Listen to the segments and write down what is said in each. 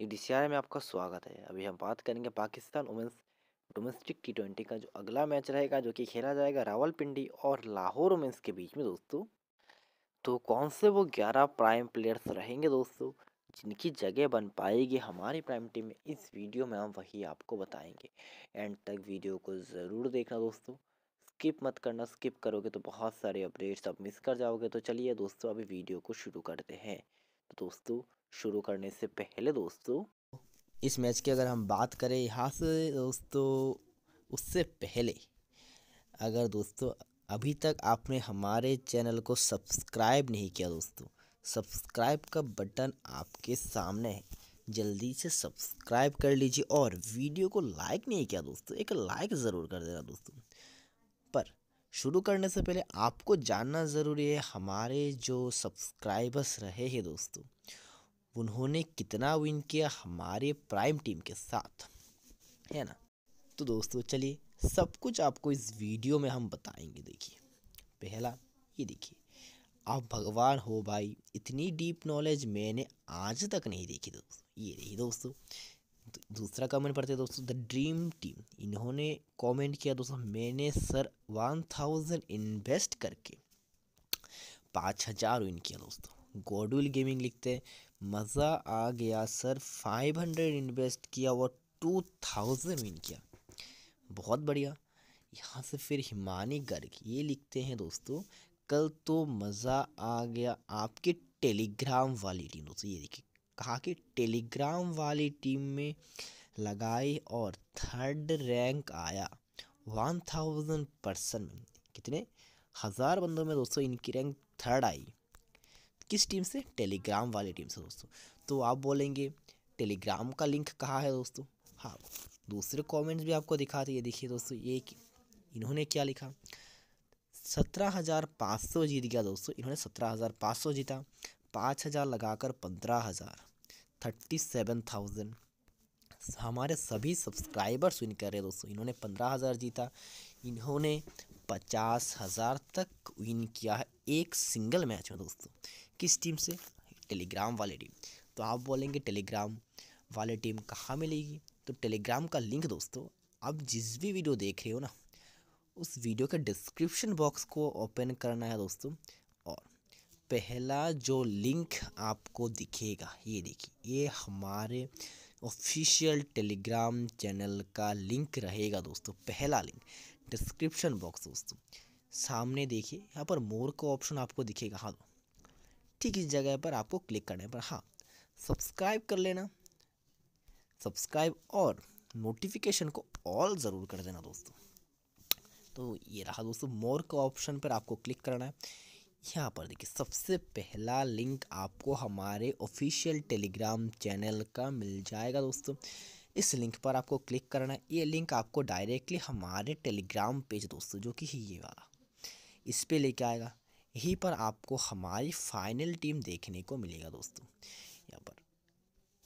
यूडीसीआर में आपका स्वागत है अभी हम बात करेंगे Pakistan women's domestic T twenty का जो अगला मैच रहेगा जो कि खेला जाएगा रावलपिंडी और लाहौर वुमेंस के बीच में दोस्तों तो कौन से वो ग्यारह प्राइम प्लेयर्स रहेंगे दोस्तों जिनकी जगह बन पाएगी हमारी प्राइम टीम में इस वीडियो में हम वही आपको बताएंगे एंड तक वीडियो को ज़रूर देखना दोस्तों स्किप मत करना स्किप करोगे तो बहुत सारे अपडेट्स आप मिस कर जाओगे तो चलिए दोस्तों अभी वीडियो को शुरू करते हैं तो दोस्तों शुरू करने से पहले दोस्तों इस मैच की अगर हम बात करें यहाँ से दोस्तों उससे पहले अगर दोस्तों अभी तक आपने हमारे चैनल को सब्सक्राइब नहीं किया दोस्तों सब्सक्राइब का बटन आपके सामने है जल्दी से सब्सक्राइब कर लीजिए और वीडियो को लाइक नहीं किया दोस्तों एक लाइक ज़रूर कर देना दोस्तों पर शुरू करने से पहले आपको जानना ज़रूरी है हमारे जो सब्सक्राइबर्स रहे हैं दोस्तों उन्होंने कितना विन किया हमारे प्राइम टीम के साथ है ना तो दोस्तों चलिए सब कुछ आपको इस वीडियो में हम बताएंगे देखिए पहला ये देखिए आप भगवान हो भाई इतनी डीप नॉलेज मैंने आज तक नहीं देखी दोस्तों ये रही दोस्तों दूसरा कमेंट पढ़ते दोस्तों द ड्रीम टीम इन्होंने कमेंट किया दोस्तों मैंने सर वन थाउजेंड इन्वेस्ट करके पाँच हज़ार विन किया दोस्तों गोडविल गेमिंग लिखते हैं मज़ा आ गया सर फाइव हंड्रेड इन्वेस्ट किया और टू थाउजेंड विन किया बहुत बढ़िया यहाँ से फिर हिमानी गर्ग ये लिखते हैं दोस्तों कल तो मज़ा आ गया आपके टेलीग्राम वाली टीम दोस्तों ये देखिए कहा कि टेलीग्राम वाली टीम में लगाई और थर्ड रैंक आया वन थाउजेंड परसेंट कितने हज़ार बंदों में दोस्तों इनकी रैंक थर्ड आई किस टीम से टेलीग्राम वाली टीम से दोस्तों तो आप बोलेंगे टेलीग्राम का लिंक कहाँ है दोस्तों हाँ दूसरे कमेंट्स भी आपको दिखाते ये देखिए दोस्तों ये इन्होंने क्या लिखा सत्रह हज़ार पाँच सौ जीत गया दोस्तों इन्होंने सत्रह हज़ार पाँच सौ जीता पाँच हज़ार लगाकर पंद्रह हज़ार थर्टी सेवन थाउजेंड हमारे सभी सब्सक्राइबर्स विन कर रहे दोस्तों इन्होंने पंद्रह हज़ार जीता इन्होंने पचास हज़ार तक विन किया है एक सिंगल मैच में दोस्तों किस टीम से टेलीग्राम वाली टीम तो आप बोलेंगे टेलीग्राम वाली टीम कहाँ मिलेगी तो टेलीग्राम का लिंक दोस्तों आप जिस भी वीडियो देख रहे हो ना उस वीडियो के डिस्क्रिप्शन बॉक्स को ओपन करना है दोस्तों और पहला जो लिंक आपको दिखेगा ये देखिए ये हमारे ऑफिशियल टेलीग्राम चैनल का लिंक रहेगा दोस्तों पहला लिंक डिस्क्रिप्शन बॉक्स दोस्तों सामने देखिए यहाँ पर मोर का ऑप्शन आपको दिखेगा हाँ ठीक इस जगह पर आपको क्लिक करने पर हाँ सब्सक्राइब कर लेना सब्सक्राइब और नोटिफिकेशन को ऑल ज़रूर कर देना दोस्तों तो ये रहा दोस्तों मोर का ऑप्शन पर आपको क्लिक करना है यहाँ पर देखिए सबसे पहला लिंक आपको हमारे ऑफिशियल टेलीग्राम चैनल का मिल जाएगा दोस्तों इस लिंक पर आपको क्लिक करना है ये लिंक आपको डायरेक्टली हमारे टेलीग्राम पेज दोस्तों जो कि ये वाला इस पर लेके आएगा यहीं पर आपको हमारी फाइनल टीम देखने को मिलेगा दोस्तों यहाँ पर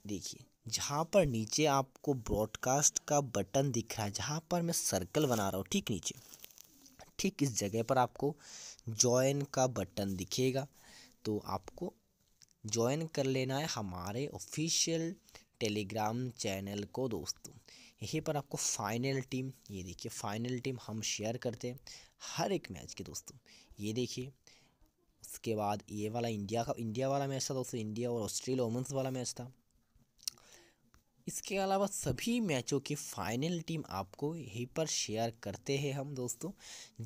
देखिए जहाँ पर नीचे आपको ब्रॉडकास्ट का बटन दिख रहा है जहाँ पर मैं सर्कल बना रहा हूँ ठीक नीचे ठीक इस जगह पर आपको जॉइन का बटन दिखेगा तो आपको ज्वाइन कर लेना है हमारे ऑफिशियल टेलीग्राम चैनल को दोस्तों यहीं पर आपको फाइनल टीम ये देखिए फाइनल टीम हम शेयर करते हैं हर एक मैच के दोस्तों ये देखिए उसके बाद ये वाला इंडिया का इंडिया वाला मैच था दोस्तों इंडिया और ऑस्ट्रेलिया वुमेंस वाला मैच था इसके अलावा सभी मैचों की फाइनल टीम आपको यहीं पर शेयर करते हैं हम दोस्तों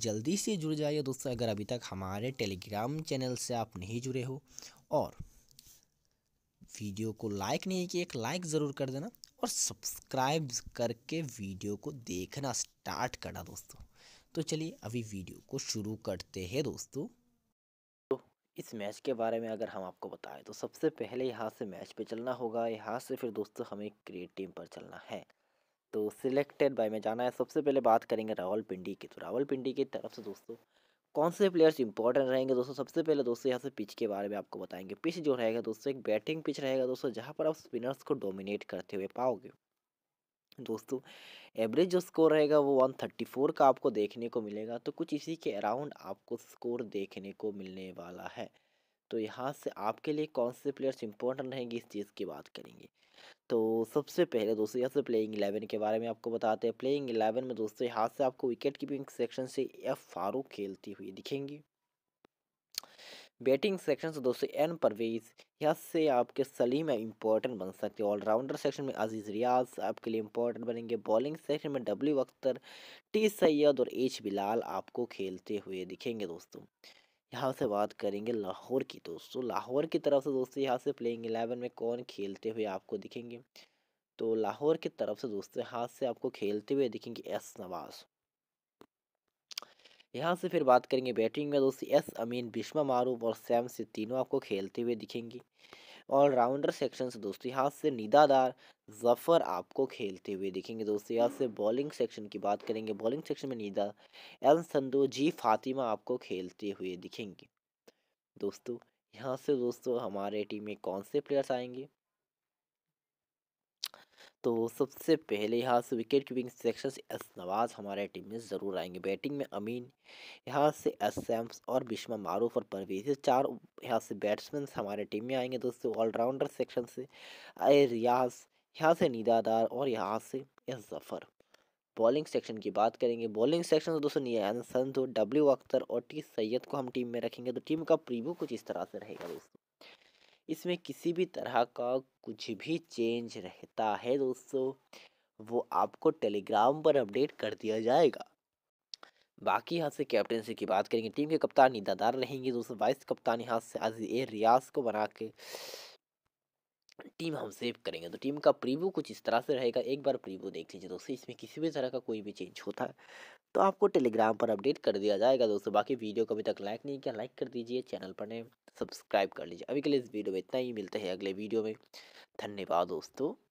जल्दी से जुड़ जाइए दोस्तों अगर अभी तक हमारे टेलीग्राम चैनल से आप नहीं जुड़े हो और वीडियो को लाइक नहीं किया एक लाइक ज़रूर कर देना और सब्सक्राइब करके वीडियो को देखना स्टार्ट करना दोस्तों तो चलिए अभी वीडियो को शुरू करते हैं दोस्तों इस मैच के बारे में अगर हम आपको बताएं तो सबसे पहले यहाँ से मैच पे चलना होगा यहाँ से फिर दोस्तों हमें क्रिएट टीम पर चलना है तो सिलेक्टेड बाय में जाना है सबसे पहले बात करेंगे रावल पिंडी की तो रावल पिंडी की तरफ से दोस्तों कौन से प्लेयर्स इंपॉर्टेंट रहेंगे दोस्तों सबसे पहले दोस्तों यहाँ से पिच के बारे में आपको बताएंगे पिच जो रहेगा दोस्तों एक बैटिंग पिच रहेगा दोस्तों जहाँ पर आप स्पिनर्स को डोमिनेट करते हुए पाओगे दोस्तों एवरेज जो स्कोर रहेगा वो 134 का आपको देखने को मिलेगा तो कुछ इसी के अराउंड आपको स्कोर देखने को मिलने वाला है तो यहाँ से आपके लिए कौन से प्लेयर्स इंपॉर्टेंट रहेंगे इस चीज़ की बात करेंगे तो सबसे पहले दोस्तों यहाँ से प्लेइंग एलेवन के बारे में आपको बताते हैं प्लेइंग एलेवन में दोस्तों यहाँ से आपको विकेट कीपिंग सेक्शन से एफ फारूक खेलती हुई दिखेंगी बैटिंग सेक्शन से दोस्तों एन परवेज यहाँ से आपके सलीम इंपॉर्टेंट बन सकते हैं ऑलराउंडर सेक्शन में अजीज़ रियाज आपके लिए इंपॉर्टेंट बनेंगे बॉलिंग सेक्शन में डब्ल्यू अख्तर टी सैयद और एच बिलाल आपको खेलते हुए दिखेंगे दोस्तों यहाँ से बात करेंगे लाहौर की दोस्तों लाहौर की तरफ से दोस्तों यहाँ से प्लेइंग एलेवन में कौन खेलते हुए आपको दिखेंगे तो लाहौर की तरफ से दोस्तों यहाँ से आपको खेलते हुए दिखेंगे एस नवाज़ यहाँ से फिर बात करेंगे बैटिंग में दोस्तों एस अमीन बिश्मा मारूफ और सैम से तीनों आपको खेलते हुए दिखेंगी और राउंडर सेक्शन से दोस्तों यहाँ से निदादार जफ़र आपको खेलते हुए दिखेंगे दोस्तों यहाँ से बॉलिंग सेक्शन की बात करेंगे बॉलिंग सेक्शन में निदा एन संधु जी फातिमा आपको खेलते हुए दिखेंगी दोस्तों यहाँ से दोस्तों हमारे टीम में कौन से प्लेयर्स आएंगे तो सबसे पहले यहाँ से विकेट कीपिंग सेक्शन से एस नवाज हमारे टीम में ज़रूर आएंगे बैटिंग में अमीन यहाँ से एस सैम्स और बिशमा मारूफ और परवेज चार यहाँ से बैट्समैन हमारे टीम में आएंगे दोस्तों ऑलराउंडर सेक्शन से आए रियाज यहाँ से निदादार और यहाँ से एस जफ़र बॉलिंग सेक्शन की बात करेंगे बॉलिंग सेक्शन से दोस्तों नियान संधु डब्ल्यू अख्तर और टी सैयद को हम टीम में रखेंगे तो टीम का प्रीव्यू कुछ इस तरह से रहेगा दोस्तों इसमें किसी भी तरह का कुछ भी चेंज रहता है दोस्तों वो आपको टेलीग्राम पर अपडेट कर दिया जाएगा बाकी यहाँ से कैप्टनसी की बात करेंगे टीम के कप्तान निदादार रहेंगे दोस्तों वाइस कप्तान यहाँ से अजीज रियाज को बना के टीम हम सेव करेंगे तो टीम का प्रीव्यू कुछ इस तरह से रहेगा एक बार प्रीव्यू देख लीजिए दोस्तों इसमें किसी भी तरह का कोई भी चेंज होता है तो आपको टेलीग्राम पर अपडेट कर दिया जाएगा दोस्तों बाकी वीडियो को अभी तक लाइक नहीं किया लाइक कर दीजिए चैनल पर नहीं सब्सक्राइब कर लीजिए अभी के लिए इस वीडियो में इतना ही मिलता है अगले वीडियो में धन्यवाद दोस्तों